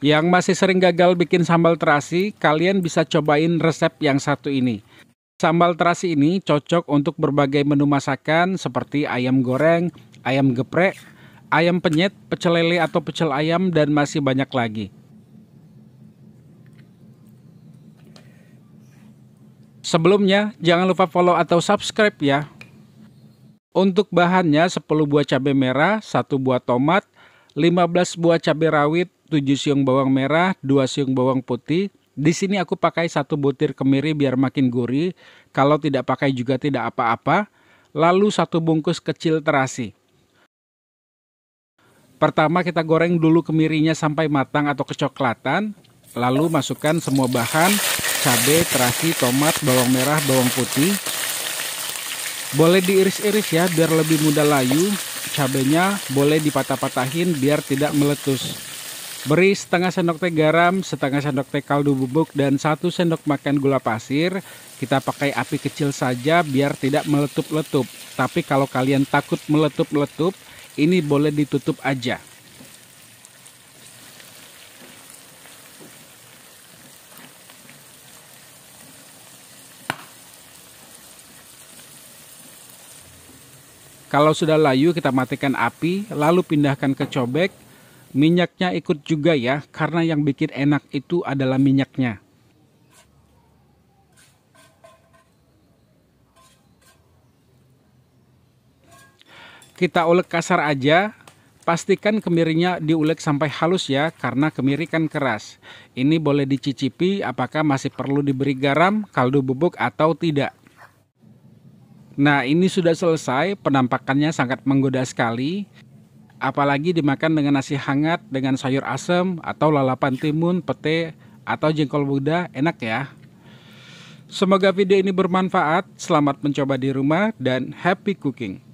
Yang masih sering gagal bikin sambal terasi, kalian bisa cobain resep yang satu ini. Sambal terasi ini cocok untuk berbagai menu masakan seperti ayam goreng, ayam geprek, ayam penyet, pecel lele atau pecel ayam, dan masih banyak lagi. Sebelumnya, jangan lupa follow atau subscribe ya. Untuk bahannya 10 buah cabai merah, 1 buah tomat, 15 buah cabai rawit, 7 siung bawang merah, 2 siung bawang putih. Di sini aku pakai satu butir kemiri biar makin gurih. Kalau tidak pakai juga tidak apa-apa. Lalu satu bungkus kecil terasi. Pertama kita goreng dulu kemirinya sampai matang atau kecoklatan. Lalu masukkan semua bahan, cabai, terasi, tomat, bawang merah, bawang putih. Boleh diiris-iris ya biar lebih mudah layu. cabainya boleh dipatah-patahin biar tidak meletus. Beri setengah sendok teh garam, setengah sendok teh kaldu bubuk, dan satu sendok makan gula pasir. Kita pakai api kecil saja biar tidak meletup-letup. Tapi kalau kalian takut meletup-letup, ini boleh ditutup aja. Kalau sudah layu kita matikan api, lalu pindahkan ke cobek Minyaknya ikut juga ya, karena yang bikin enak itu adalah minyaknya. Kita ulek kasar aja, pastikan kemirinya diulek sampai halus ya, karena kemiri kan keras. Ini boleh dicicipi apakah masih perlu diberi garam, kaldu bubuk atau tidak. Nah ini sudah selesai, penampakannya sangat menggoda sekali apalagi dimakan dengan nasi hangat dengan sayur asem atau lalapan timun, pete atau jengkol muda, enak ya. Semoga video ini bermanfaat. Selamat mencoba di rumah dan happy cooking.